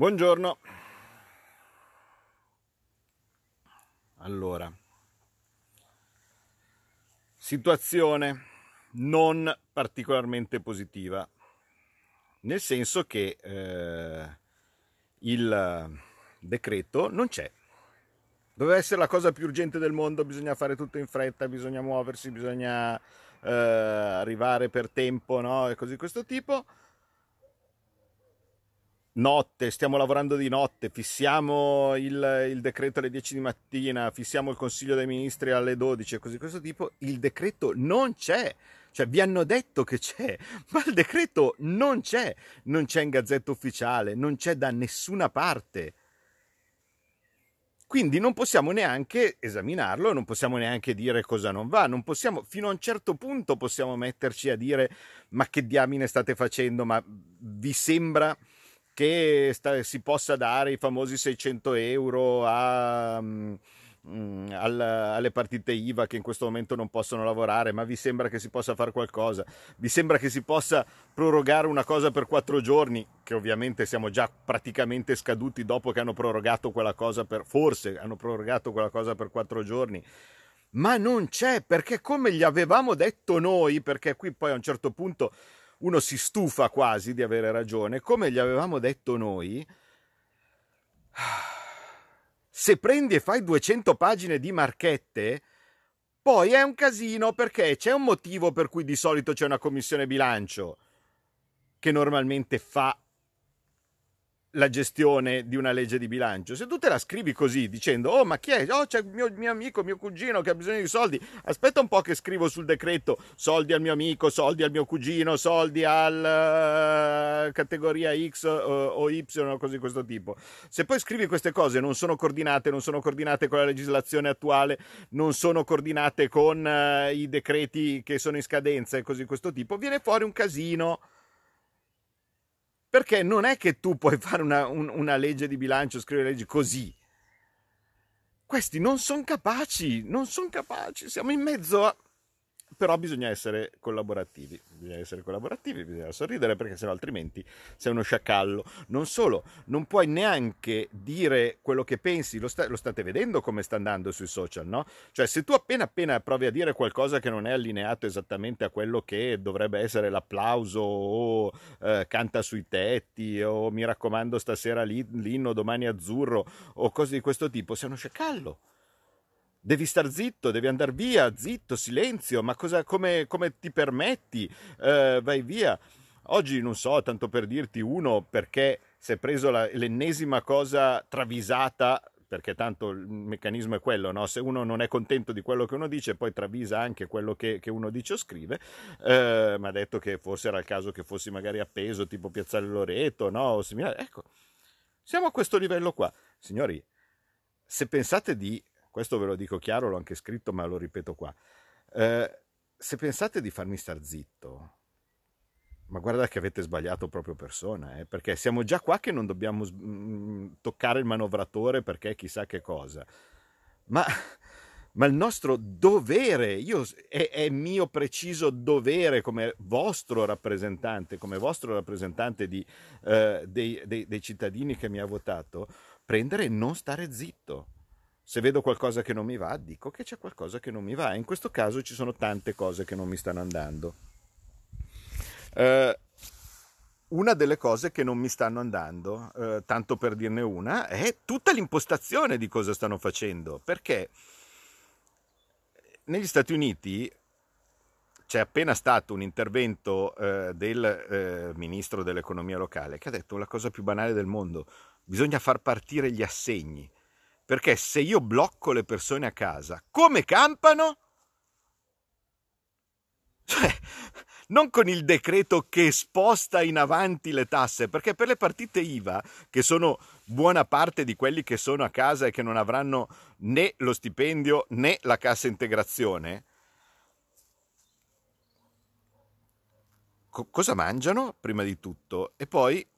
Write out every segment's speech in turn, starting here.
Buongiorno. Allora, situazione non particolarmente positiva, nel senso che eh, il decreto non c'è. Doveva essere la cosa più urgente del mondo, bisogna fare tutto in fretta, bisogna muoversi, bisogna eh, arrivare per tempo, no? E così questo tipo notte, stiamo lavorando di notte, fissiamo il, il, decreto alle 10 di mattina, fissiamo il Consiglio dei Ministri alle 12 e così questo tipo, il decreto non c'è. Cioè vi hanno detto che c'è, ma il decreto non c'è, non c'è in gazzetta ufficiale, non c'è da nessuna parte. Quindi non possiamo neanche esaminarlo, non possiamo neanche dire cosa non va, non possiamo, fino a un certo punto possiamo metterci a dire ma che diamine state facendo, ma vi sembra che sta, si possa dare i famosi 600 euro a... Um, alle partite IVA che in questo momento non possono lavorare, ma vi sembra che si possa fare qualcosa? Vi sembra che si possa prorogare una cosa per quattro giorni, che ovviamente siamo già praticamente scaduti dopo che hanno prorogato quella cosa per, forse hanno prorogato quella cosa per quattro giorni? Ma non c'è, perché come gli avevamo detto noi, perché qui poi a un certo punto uno si stufa quasi di avere ragione, come gli avevamo detto noi, se prendi e fai 200 pagine di marchette, poi è un casino perché c'è un motivo per cui di solito c'è una commissione bilancio che normalmente fa la gestione di una legge di bilancio. Se tu te la scrivi così dicendo "Oh, ma chi è? Oh, c'è il mio, mio amico, mio cugino che ha bisogno di soldi. Aspetta un po' che scrivo sul decreto soldi al mio amico, soldi al mio cugino, soldi al uh, categoria X uh, o Y o cose di questo tipo". Se poi scrivi queste cose non sono coordinate, non sono coordinate con la legislazione attuale, non sono coordinate con uh, i decreti che sono in scadenza e così di questo tipo, viene fuori un casino perché non è che tu puoi fare una, un, una legge di bilancio, scrivere leggi così. Questi non sono capaci, non sono capaci, siamo in mezzo a però bisogna essere collaborativi, bisogna essere collaborativi, bisogna sorridere perché sennò altrimenti sei uno sciacallo. Non solo, non puoi neanche dire quello che pensi, lo, sta, lo state vedendo come sta andando sui social, no? Cioè se tu appena appena provi a dire qualcosa che non è allineato esattamente a quello che dovrebbe essere l'applauso o eh, canta sui tetti o mi raccomando stasera l'inno, domani azzurro o cose di questo tipo, sei uno sciacallo devi star zitto, devi andare via, zitto, silenzio, ma cosa, come, come ti permetti? Eh, vai via. Oggi non so, tanto per dirti uno, perché si è preso la, l'ennesima cosa travisata perché tanto il meccanismo è quello, no? se uno non è contento di quello che uno dice, poi travisa anche quello che, che uno dice o scrive, eh, ma ha detto che forse era il caso che fossi magari appeso, tipo Piazzale Loreto, no? o similare. Ecco, siamo a questo livello qua. Signori, se pensate di questo ve lo dico chiaro, l'ho anche scritto, ma lo ripeto qua. Eh, se pensate di farmi star zitto, ma guarda che avete sbagliato proprio persona, eh, perché siamo già qua che non dobbiamo mh, mm, mm, toccare il manovratore perché chissà che cosa. Ma, ma il nostro dovere, io, è, è, mio preciso dovere come vostro rappresentante, come vostro rappresentante di, eh, dei, dei, dei cittadini che mi ha votato, prendere e non stare zitto se vedo qualcosa che non mi va, dico che c'è qualcosa che non mi va. In questo caso ci sono tante cose che non mi stanno andando. Eh, una delle cose che non mi stanno andando, eh, tanto per dirne una, è tutta l'impostazione di cosa stanno facendo. Perché negli Stati Uniti c'è appena stato un intervento eh, del eh, ministro dell'economia locale che ha detto la cosa più banale del mondo, bisogna far partire gli assegni perché se io blocco le persone a casa, come campano? Cioè, non con il decreto che sposta in avanti le tasse, perché per le partite IVA, che sono buona parte di quelli che sono a casa e che non avranno né lo stipendio né la cassa integrazione, co- cosa mangiano prima di tutto? E poi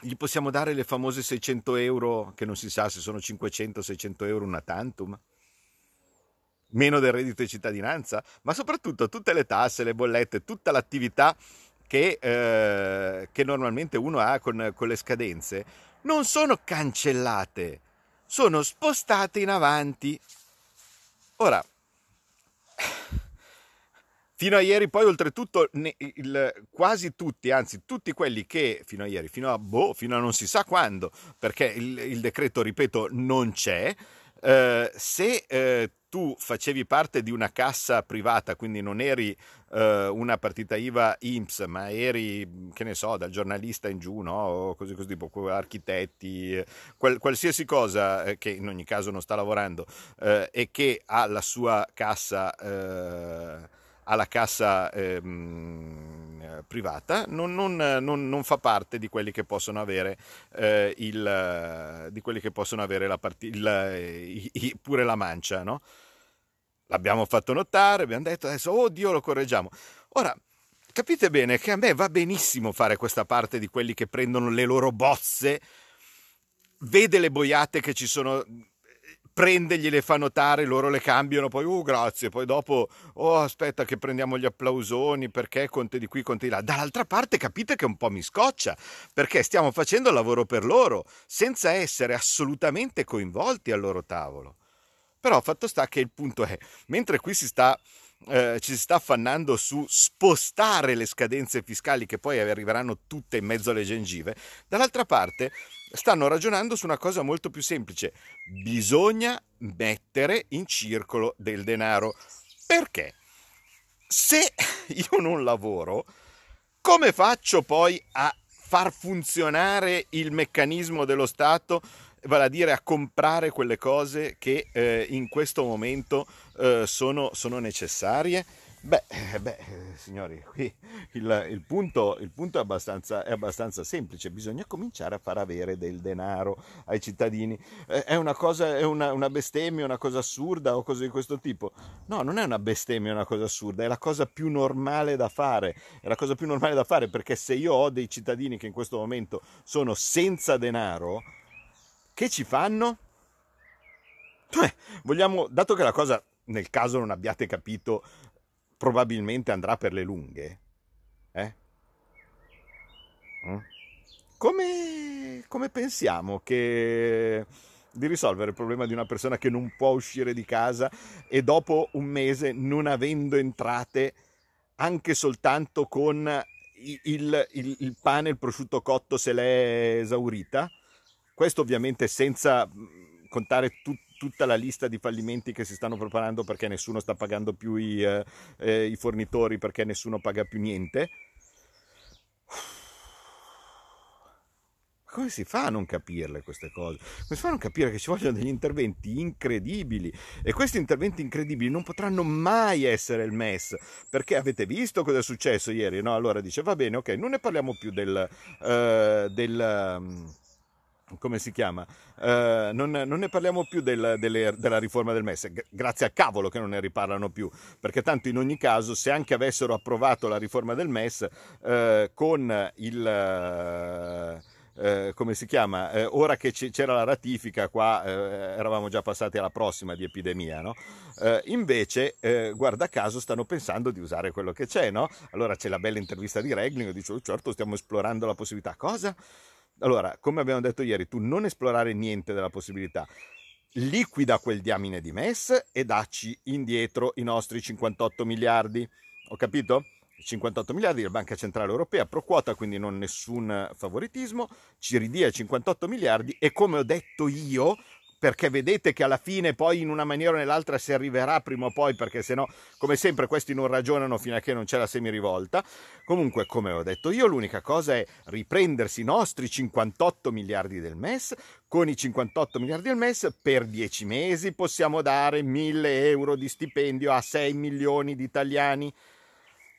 gli possiamo dare le famose 600 euro, che non si sa se sono 500 600 euro una tantum, meno del reddito di cittadinanza, ma soprattutto tutte le tasse, le bollette, tutta l'attività che, eh, che normalmente uno ha con, con le scadenze, non sono cancellate, sono spostate in avanti. Ora, Fino a ieri poi oltretutto ne, il, quasi tutti, anzi tutti quelli che fino a ieri, fino a, boh, fino a non si sa quando, perché il, il decreto, ripeto, non c'è, eh, se eh, tu facevi parte di una cassa privata, quindi non eri eh, una partita IVA IMSS, ma eri, che ne so, dal giornalista in giù, no? o così così, tipo architetti, qual, qualsiasi cosa eh, che in ogni caso non sta lavorando eh, e che ha la sua cassa eh, alla cassa ehm, privata, non, non, non, non, fa parte di quelli che possono avere, eh, il, eh, di quelli che possono avere la part- il, eh, il, pure la mancia. No? L'abbiamo fatto notare, abbiamo detto adesso, oddio, lo correggiamo. Ora, capite bene che a me va benissimo fare questa parte di quelli che prendono le loro bozze, vede le boiate che ci sono prendergliele fa notare, loro le cambiano, poi oh grazie, poi dopo oh aspetta che prendiamo gli applausoni perché Conte di qui, Conte di là. Dall'altra parte capite che un po' mi scoccia perché stiamo facendo il lavoro per loro senza essere assolutamente coinvolti al loro tavolo. Però fatto sta che il punto è, mentre qui si sta eh, ci si sta affannando su spostare le scadenze fiscali che poi arriveranno tutte in mezzo alle gengive, dall'altra parte stanno ragionando su una cosa molto più semplice. Bisogna mettere in circolo del denaro. Perché? Se io non lavoro, come faccio poi a far funzionare il meccanismo dello Stato, vale a dire a comprare quelle cose che eh, in questo momento eh, sono, sono necessarie? Beh, eh, beh, eh, signori, qui il, il punto, il punto è, abbastanza, è, abbastanza, semplice, bisogna cominciare a far avere del denaro ai cittadini. È una, cosa, è una, una bestemmia, una cosa assurda o cose di questo tipo? No, non è una bestemmia, una cosa assurda, è la cosa più normale da fare, è la cosa più normale da fare perché se io ho dei cittadini che in questo momento sono senza denaro, che ci fanno? Beh, cioè, vogliamo, dato che la cosa nel caso non abbiate capito probabilmente andrà per le lunghe. Eh? Mm? Come, come pensiamo che di risolvere il problema di una persona che non può uscire di casa e dopo un mese non avendo entrate anche soltanto con il, il, il pane il prosciutto cotto se l'è esaurita? Questo ovviamente senza mm, contare tutti tutta la lista di fallimenti che si stanno preparando perché nessuno sta pagando più i, eh, eh, i fornitori, perché nessuno paga più niente. come si fa a non capirle queste cose? Come si fa a non capire che ci vogliono degli interventi incredibili? E questi interventi incredibili non potranno mai essere il MES, perché avete visto cosa è successo ieri, no? Allora dice, va bene, ok, non ne parliamo più del... Uh, del um come si chiama? Eh, non, non, ne parliamo più del, delle, della riforma del MES, grazie a cavolo che non ne riparlano più, perché tanto in ogni caso se anche avessero approvato la riforma del MES eh, con il... Eh, eh come si chiama? Eh, ora che c'era la ratifica, qua eh, eravamo già passati alla prossima di epidemia, no? Eh, invece, eh, guarda caso, stanno pensando di usare quello che c'è, no? Allora c'è la bella intervista di Regling, dice, oh, certo, stiamo esplorando la possibilità. Cosa? Allora, come abbiamo detto ieri, tu non esplorare niente della possibilità. Liquida quel diamine di MES e dacci indietro i nostri 58 miliardi. Ho capito? 58 miliardi la Banca Centrale Europea, pro quota, quindi non nessun favoritismo, ci ridia 58 miliardi e come ho detto io, perché vedete che alla fine poi in una maniera o nell'altra si arriverà prima o poi, perché sennò, come sempre, questi non ragionano fino a che non c'è la semirivolta. Comunque, come ho detto io, l'unica cosa è riprendersi i nostri 58 miliardi del MES, con i 58 miliardi del MES per 10 mesi possiamo dare 1000 euro di stipendio a 6 milioni di italiani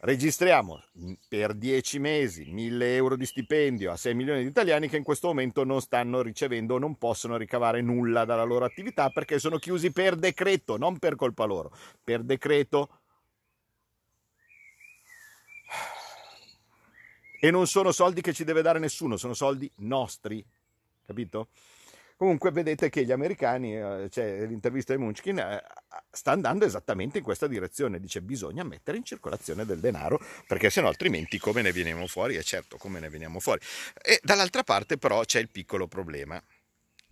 Registriamo mm, per 10 mesi 1000 euro di stipendio a 6 milioni di italiani che in questo momento non stanno ricevendo o non possono ricavare nulla dalla loro attività perché sono chiusi per decreto, non per colpa loro, per decreto. E non sono soldi che ci deve dare nessuno, sono soldi nostri, capito? Comunque vedete che gli americani, eh, cioè l'intervista di Munchkin, eh, sta andando esattamente in questa direzione, dice bisogna mettere in circolazione del denaro, perché sennò altrimenti come ne veniamo fuori? E certo come ne veniamo fuori. E dall'altra parte però c'è il piccolo problema.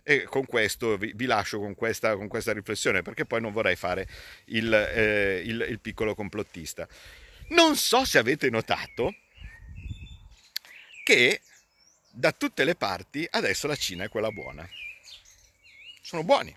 E con questo vi, vi lascio con questa, con questa, riflessione, perché poi non vorrei fare il, eh, il, il piccolo complottista. Non so se avete notato che da tutte le parti adesso la Cina è quella buona sono buoni.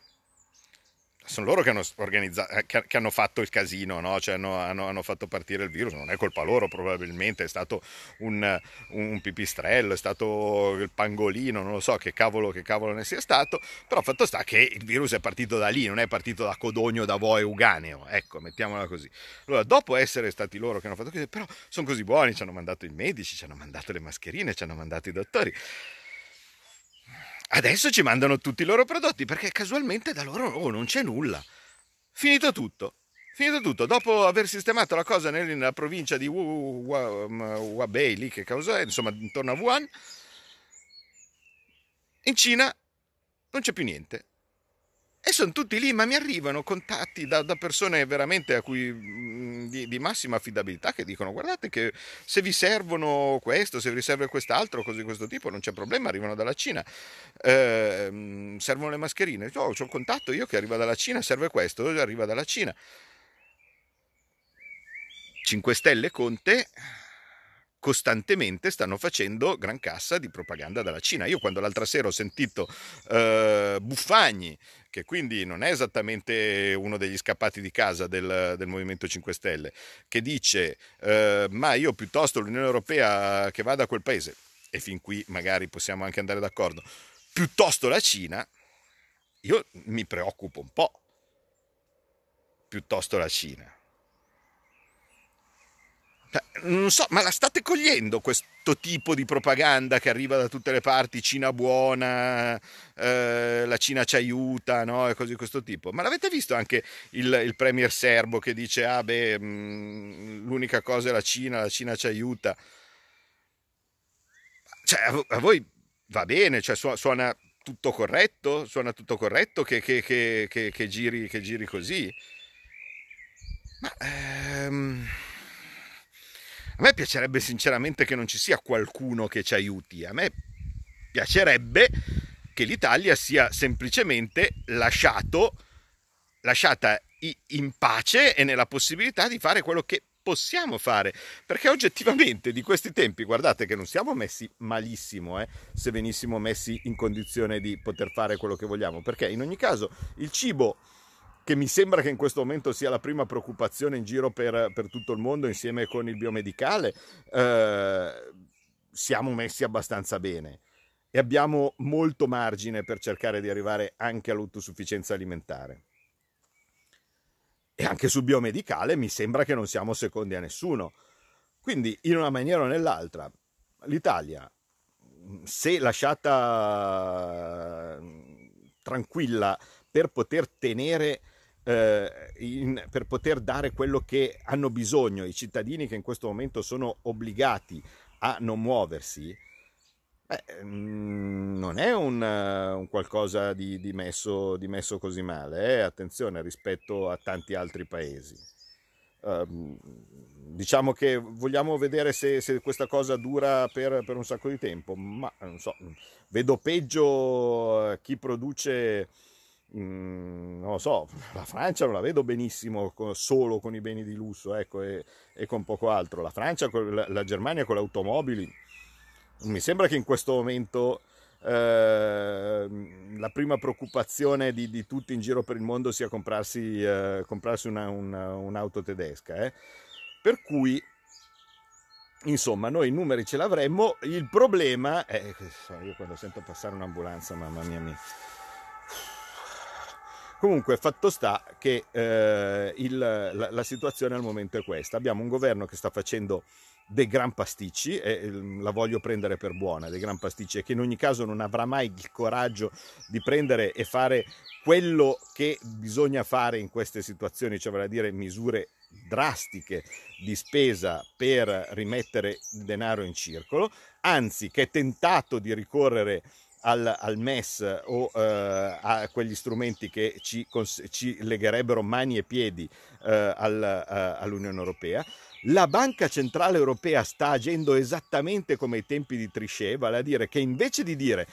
Sono loro che hanno, eh, che hanno fatto il casino, no? cioè hanno, hanno, hanno, fatto partire il virus, non è colpa loro probabilmente, è stato un, un pipistrello, è stato il pangolino, non lo so che cavolo, che cavolo ne sia stato, però fatto sta che il virus è partito da lì, non è partito da Codogno, da Voe, Uganeo, ecco, mettiamola così. Allora, dopo essere stati loro che hanno fatto così, però sono così buoni, ci hanno mandato i medici, ci hanno mandato le mascherine, ci hanno mandato i dottori. Adesso ci mandano tutti i loro prodotti perché casualmente da loro oh, non c'è nulla. Finito tutto. Finito tutto, dopo aver sistemato la cosa nella provincia di um, Hubei, lì che causa è, insomma intorno a Wuhan, in Cina non c'è più niente. E sono tutti lì, ma mi arrivano contatti da, da persone veramente a cui, mm, di, di, massima affidabilità che dicono guardate che se vi servono questo, se vi serve quest'altro, cose di questo tipo, non c'è problema, arrivano dalla Cina. Eh, servono le mascherine, oh, ho il contatto io che arriva dalla Cina, serve questo, arriva dalla Cina. 5 Stelle Conte costantemente stanno facendo gran cassa di propaganda dalla Cina. Io quando l'altra sera ho sentito eh, Buffagni che quindi non è esattamente uno degli scappati di casa del, del Movimento 5 Stelle, che dice eh, ma io piuttosto l'Unione Europea che vada a quel paese, e fin qui magari possiamo anche andare d'accordo, piuttosto la Cina, io mi preoccupo un po', piuttosto la Cina eh, non so, ma la state cogliendo questo tipo di propaganda che arriva da tutte le parti, Cina buona, eh, la Cina ci aiuta, no? e cose di questo tipo. Ma l'avete visto anche il, il premier serbo che dice, ah beh, mh, mm, l'unica cosa è la Cina, la Cina ci aiuta. Cioè, a, a voi va bene, cioè, su, suona tutto corretto, suona tutto corretto che, che, che, che giri, giri, così. Ma... Ehm a me piacerebbe sinceramente che non ci sia qualcuno che ci aiuti, a me piacerebbe che l'Italia sia semplicemente lasciato, lasciata in pace e nella possibilità di fare quello che possiamo fare perché oggettivamente di questi tempi guardate che non siamo messi malissimo eh, se venissimo messi in condizione di poter fare quello che vogliamo perché in ogni caso il cibo che mi sembra che in questo momento sia la prima preoccupazione in giro per, per tutto il mondo insieme con il biomedicale, eh, siamo messi abbastanza bene e abbiamo molto margine per cercare di arrivare anche all'autosufficienza alimentare. E anche sul biomedicale mi sembra che non siamo secondi a nessuno. Quindi, in una maniera o nell'altra, l'Italia, se lasciata mm, tranquilla per poter tenere eh, in, per poter dare quello che hanno bisogno i cittadini che in questo momento sono obbligati a non muoversi, Beh, mm, non è un, eh, un qualcosa di, di, messo, di, messo, così male, eh? attenzione rispetto a tanti altri paesi. Uh, diciamo che vogliamo vedere se, se questa cosa dura per, per, un sacco di tempo, ma non so, vedo peggio eh, chi produce Mm, non lo so, la Francia non la vedo benissimo solo con i beni di lusso ecco, e, e, con poco altro. La Francia, la, Germania con le automobili. Mi sembra che in questo momento eh, la prima preoccupazione di, di, tutti in giro per il mondo sia comprarsi, eh, comprarsi una, una, un'auto tedesca. Eh. Per cui insomma noi i numeri ce l'avremmo il problema è eh, io quando sento passare un'ambulanza mamma mia mia Comunque, fatto sta che eh, il, la, la, situazione al momento è questa. Abbiamo un governo che sta facendo dei gran pasticci, e ehm, la voglio prendere per buona, dei gran pasticci, e che in ogni caso non avrà mai il coraggio di prendere e fare quello che bisogna fare in queste situazioni, cioè vale a dire misure drastiche di spesa per rimettere il denaro in circolo, anzi che è tentato di ricorrere al, al MES o eh, a quegli strumenti che ci, cons- ci, legherebbero mani e piedi eh, al, eh, all'Unione Europea. La Banca Centrale Europea sta agendo esattamente come ai tempi di Trichet, vale a dire che invece di dire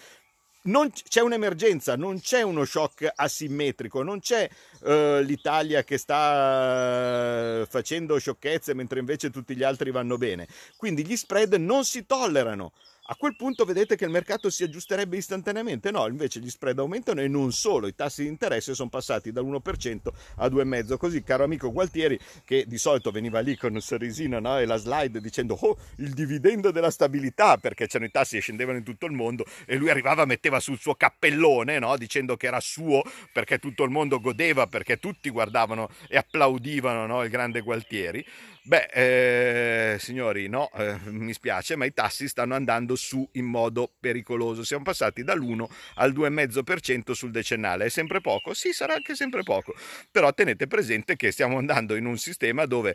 non c'è un'emergenza, non c'è uno shock asimmetrico, non c'è uh, l'Italia che sta eh, facendo sciocchezze mentre invece tutti gli altri vanno bene. Quindi gli spread non si tollerano a quel punto vedete che il mercato si aggiusterebbe istantaneamente. No, invece gli spread aumentano e non solo, i tassi di interesse sono passati dall'1% a 2,5%. Così, caro amico Gualtieri, che di solito veniva lì con un sorrisino no? e la slide dicendo oh, il dividendo della stabilità, perché c'erano i tassi che scendevano in tutto il mondo e lui arrivava e metteva sul suo cappellone no? dicendo che era suo perché tutto il mondo godeva, perché tutti guardavano e applaudivano no? il grande Gualtieri. Beh, eh, signori, no, eh, mi spiace, ma i tassi stanno andando su in modo pericoloso. Siamo passati dall'1 al 2,5% sul decennale. È sempre poco? Sì, sarà anche sempre poco. Però tenete presente che stiamo andando in un sistema dove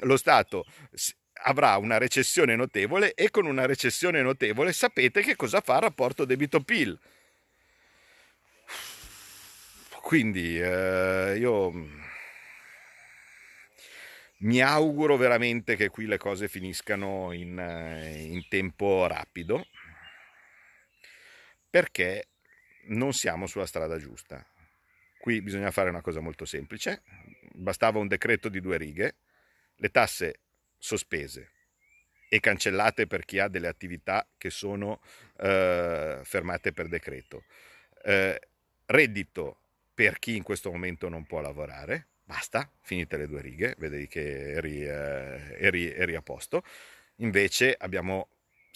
lo Stato avrà una recessione notevole e con una recessione notevole sapete che cosa fa il rapporto debito-PIL. Quindi eh, io mi auguro veramente che qui le cose finiscano in, eh, in tempo rapido perché non siamo sulla strada giusta. Qui bisogna fare una cosa molto semplice, bastava un decreto di due righe, le tasse sospese e cancellate per chi ha delle attività che sono eh, fermate per decreto, eh, reddito per chi in questo momento non può lavorare, Basta, finite le due righe, vedi che eri, eh, eri, eri a posto. Invece abbiamo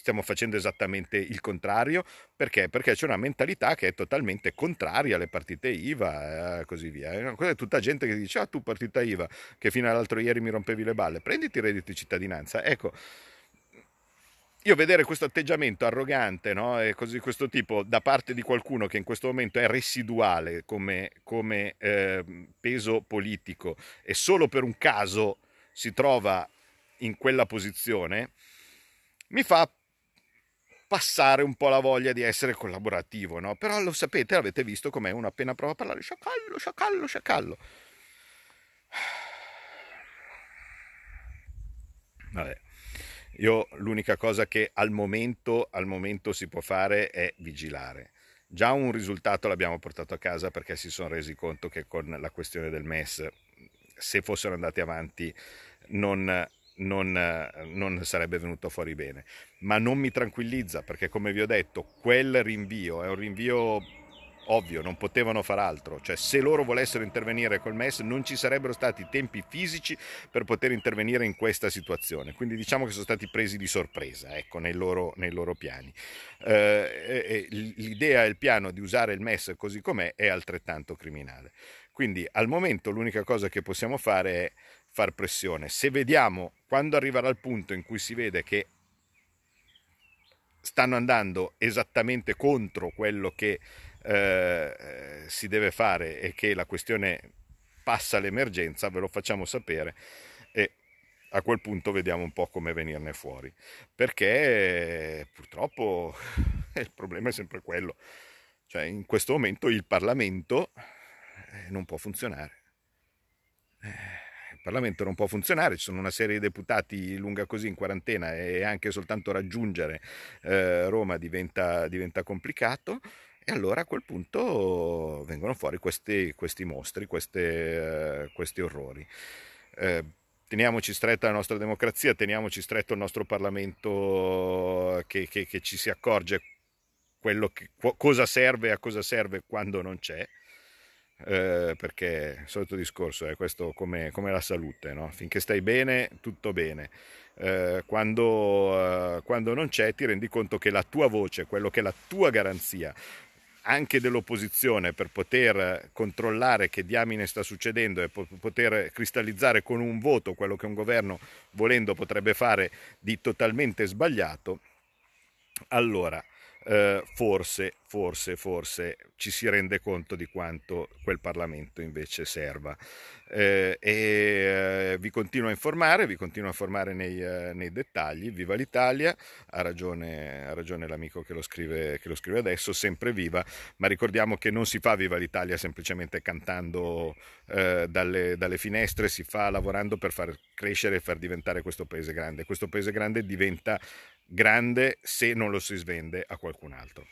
stiamo facendo esattamente il contrario perché? perché? c'è una mentalità che è totalmente contraria alle partite IVA e eh, così via. Eh, è tutta gente che dice: Ah, tu partita IVA, che fino all'altro ieri mi rompevi le balle, prenditi il reddito di cittadinanza. Ecco io vedere questo atteggiamento arrogante no? e così questo tipo da parte di qualcuno che in questo momento è residuale come, come eh, peso politico e solo per un caso si trova in quella posizione, mi fa passare un po' la voglia di essere collaborativo, no? Però lo sapete, l'avete visto com'è uno appena prova a parlare, sciacallo, sciacallo, sciacallo. Vabbè. Io l'unica cosa che al momento, al momento si può fare è vigilare. Già un risultato l'abbiamo portato a casa perché si sono resi conto che con la questione del MES, se fossero andati avanti, non, non, non, sarebbe venuto fuori bene. Ma non mi tranquillizza perché, come vi ho detto, quel rinvio è un rinvio ovvio, non potevano far altro, cioè se loro volessero intervenire col MES non ci sarebbero stati tempi fisici per poter intervenire in questa situazione, quindi diciamo che sono stati presi di sorpresa ecco, nei, loro, nei loro piani. Eh, l'idea e il piano di usare il MES così com'è è altrettanto criminale. Quindi al momento l'unica cosa che possiamo fare è far pressione. Se vediamo quando arriverà il punto in cui si vede che stanno andando esattamente contro quello che eh, eh, si deve fare e che la questione passa l'emergenza, ve lo facciamo sapere e a quel punto vediamo un po' come venirne fuori. Perché purtroppo il problema è sempre quello. Cioè, in questo momento il Parlamento eh, non può funzionare. Eh, il Parlamento non può funzionare, ci sono una serie di deputati lunga così in quarantena e anche soltanto raggiungere eh, Roma diventa, diventa complicato. E allora a quel punto vengono fuori questi, questi mostri, queste, eh, questi orrori. Eh, teniamoci stretta la nostra democrazia, teniamoci stretto il nostro Parlamento eh, che, che, che ci si accorge che, cosa serve e a cosa serve quando non c'è. Eh, perché il solito discorso è eh, questo come, come, la salute, no? finché stai bene tutto bene, eh, quando, eh, quando non c'è ti rendi conto che la tua voce, quello che è la tua garanzia, anche dell'opposizione per poter controllare che diamine sta succedendo e poter cristallizzare con un voto quello che un governo volendo potrebbe fare di totalmente sbagliato, allora eh, forse, forse, forse ci si rende conto di quanto quel Parlamento invece serva. Eh, e eh, vi continuo a informare, vi continuo a informare nei, eh, nei dettagli. Viva l'Italia, ha ragione, ha ragione l'amico che lo, scrive, che lo scrive adesso, sempre viva, ma ricordiamo che non si fa viva l'Italia semplicemente cantando eh, dalle, dalle finestre, si fa lavorando per far crescere e far diventare questo paese grande. Questo paese grande diventa grande se non lo si svende a qualcun altro.